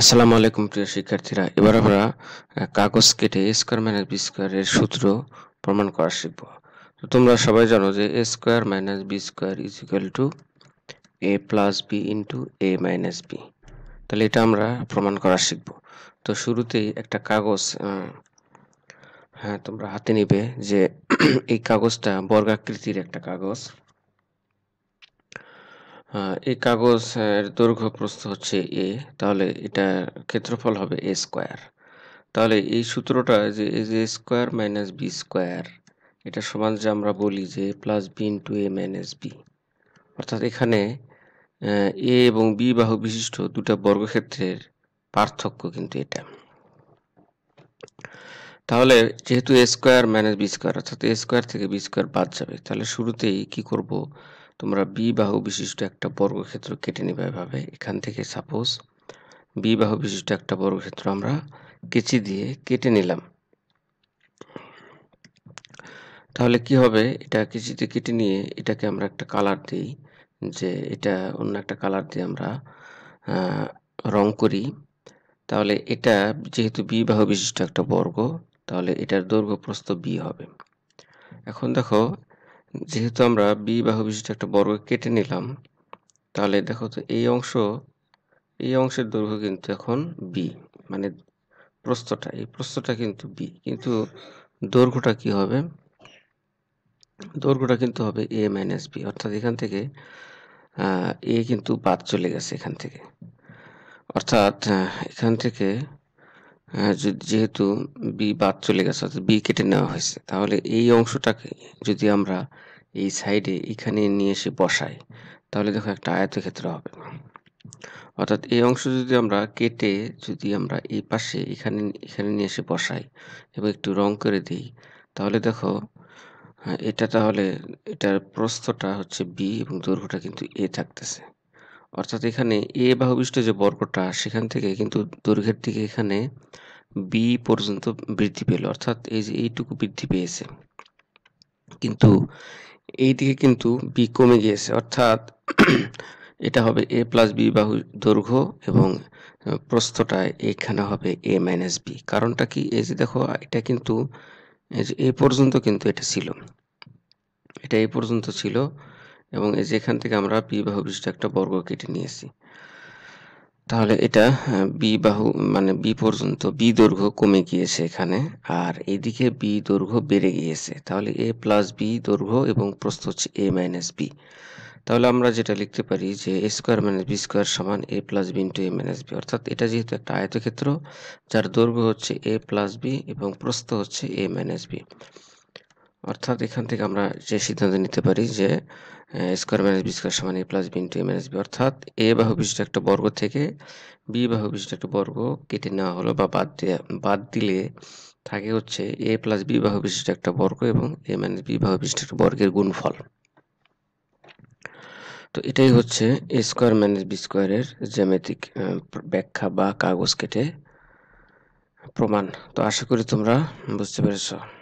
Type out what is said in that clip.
আসসালামু আলাইকুম প্রিয় শিক্ষার্থীরা এবার আমরা কাগজ কেটে এ স্কোয়ার মাইনাস বি স্কোয়ারের সূত্র প্রমাণ করা শিখব তো তোমরা সবাই জানো যে A square minus B square is equal to A plus B into A minus B তাহলে এটা আমরা প্রমাণ করা শিখব তো শুরুতেই একটা কাগজ হ্যাঁ তোমরা হাতে নিবে যে এই কাগজটা বর্গাকৃতির একটা কাগজ এই কাগজের দৈর্ঘ্য প্রস্থ হচ্ছে এ তাহলে এটা ক্ষেত্রফল হবে এ স্কোয়ার তাহলে এই সূত্রটা যে এ যে স্কোয়ার মাইনাস বি স্কোয়ার এটা সমান যে আমরা বলি যে plus B into A minus B অর্থাৎ এখানে এ এবং বি বাহু বিশিষ্ট দুটা বর্গক্ষেত্রের পার্থক্য কিন্তু এটা তাহলে যেহেতু A square minus B square অর্থাৎ এ স্কোয়ার থেকে বি স্কোয়ার বাদ যাবে তাহলে শুরুতেই কি করব তোমরা বি বাহু বিশিষ্ট একটা বর্গক্ষেত্র কেটে নেবে এভাবে এখান থেকে সাপোজ বি বাহু বিশিষ্ট একটা বর্গক্ষেত্র আমরা কেচি দিয়ে কেটে নিলাম তাহলে কি হবে এটা কেচিতে কেটে নিয়ে এটাকে আমরা একটা কালার দিই যে এটা অন্য একটা কালার দিয়ে আমরা রং করি তাহলে এটা যেহেতু বি বাহু বিশিষ্ট একটা বর্গ তাহলে এটার দৈর্ঘ্য প্রস্থ বি হবে এখন দেখো যেহেতু আমরা বি বাহু বিশিষ্ট একটা বর্গ কেটে নিলাম তাহলে দেখো তো এই অংশ এই অংশের দৈর্ঘ্য কিন্তু এখন বি মানে প্রস্থটা এই প্রস্থটা কিন্তু বি কিন্তু দৈর্ঘ্যটা কি হবে দৈর্ঘ্যটা কিন্তু হবে এ মাইনাস বি অর্থাৎ এখান থেকে এ কিন্তু বাদ চলে গেছে এখান থেকে অর্থাৎ এখান থেকে যেহেতু বি বাদ চলে গেছে অর্থাৎ বি কেটে নেওয়া হয়েছে তাহলে এই অংশটাকে যদি আমরা এই সাইডে এখানে নিয়ে এসে বসাই তাহলে দেখো একটা আয়তক্ষেত্র হবে অর্থাৎ এই অংশ যদি আমরা কেটে যদি আমরা এই পাশে এখানে এখানে নিয়ে এসে বসাই এবং একটু রং করে দিই তাহলে দেখো হ্যাঁ, এটা তাহলে এটার প্রস্থটা হচ্ছে বি এবং দৈর্ঘ্যটা কিন্তু এ থাকতেছে অর্থাৎ এখানে এ বাহুবিষ্ট যে বর্গটা সেখান থেকে কিন্তু দৈর্ঘ্যের দিকে এখানে বি পর্যন্ত বৃদ্ধি পেল অর্থাৎ এই যে এইটুকু বৃদ্ধি পেয়েছে কিন্তু এই দিকে কিন্তু বি কমে গিয়েছে অর্থাৎ এটা হবে এ প্লাস বি বাহু দৈর্ঘ্য এবং প্রস্থটা এখানে হবে এ মাইনাস বি কারণটা কি এই যে দেখো এটা কিন্তু এই পর্যন্ত কিন্তু এটা ছিল এটা এই পর্যন্ত ছিল এবং এই যে এখান থেকে আমরা বি বাহু বিশিষ্ট একটা বর্গ কেটে নিয়েছি তাহলে এটা বি বাহু মানে বি পর্যন্ত বি দৈর্ঘ্য কমে গিয়েছে এখানে আর এদিকে বি দৈর্ঘ্য বেড়ে গিয়েছে তাহলে এ প্লাস বি দৈর্ঘ্য এবং প্রস্থ হচ্ছে এ মাইনাস বি তাহলে আমরা যেটা লিখতে পারি যে A square minus B square সমান A plus B into A minus B অর্থাৎ এটা যেহেতু একটা আয়তক্ষেত্র যার দৈর্ঘ্য হচ্ছে এ প্লাস বি এবং প্রস্থ হচ্ছে এ মাইনাস বি অর্থাৎ এখান থেকে আমরা যে সিদ্ধান্ত নিতে পারি যে স্কোয়ার মাইনাস বি স্কোয়ার সমান A plus B into A minus B অর্থাৎ এ বাহু বিশিষ্ট একটা বর্গ থেকে বি বাহু বিশিষ্ট একটা বর্গ কেটে নেওয়া হলো বা বাদ দেওয়া বাদ দিলে থাকে হচ্ছে এ প্লাস বি বাহু বিশিষ্ট একটা বর্গ এবং এ মাইনাস বি বাহু বিশিষ্ট একটা বর্গের গুণফল তো এটাই হচ্ছে এ স্কোয়ার মাইনাস বি স্কোয়ারের জ্যামিতিক ব্যাখ্যা বা কাগজ কেটে প্রমাণ তো আশা করি তোমরা বুঝতে পেরেছো